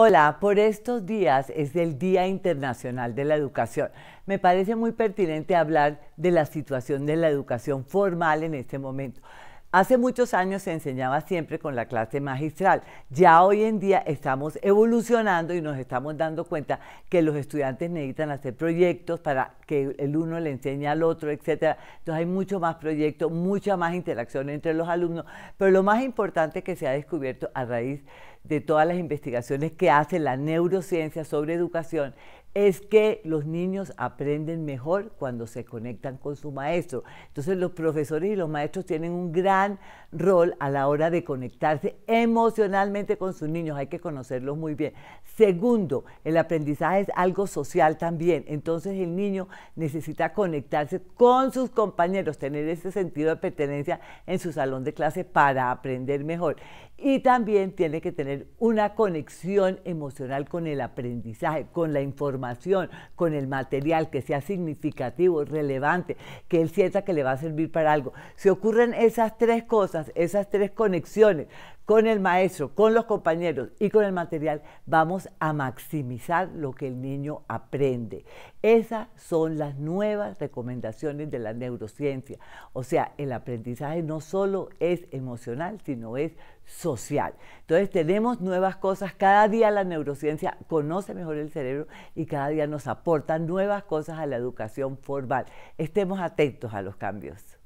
Hola, por estos días es el Día Internacional de la Educación. Me parece muy pertinente hablar de la situación de la educación formal en este momento. Hace muchos años se enseñaba siempre con la clase magistral. Ya hoy en día estamos evolucionando y nos estamos dando cuenta que los estudiantes necesitan hacer proyectos para que el uno le enseñe al otro, etc. Entonces hay mucho más proyectos, mucha más interacción entre los alumnos. Pero lo más importante que se ha descubierto a raíz de todas las investigaciones que hace la neurociencia sobre educación es que los niños aprenden mejor cuando se conectan con su maestro. Entonces los profesores y los maestros tienen un gran rol a la hora de conectarse emocionalmente con sus niños, hay que conocerlos muy bien. Segundo, el aprendizaje es algo social también, entonces el niño necesita conectarse con sus compañeros, tener ese sentido de pertenencia en su salón de clase para aprender mejor. Y también tiene que tener una conexión emocional con el aprendizaje, con la información, con el material que sea significativo, relevante, que él sienta que le va a servir para algo. Si ocurren esas tres cosas, esas tres conexiones con el maestro, con los compañeros y con el material, vamos a maximizar lo que el niño aprende. Esas son las nuevas recomendaciones de la neurociencia. O sea, el aprendizaje no solo es emocional, sino es social. Entonces tenemos nuevas cosas, cada día la neurociencia conoce mejor el cerebro y cada día nos aporta nuevas cosas a la educación formal. Estemos atentos a los cambios.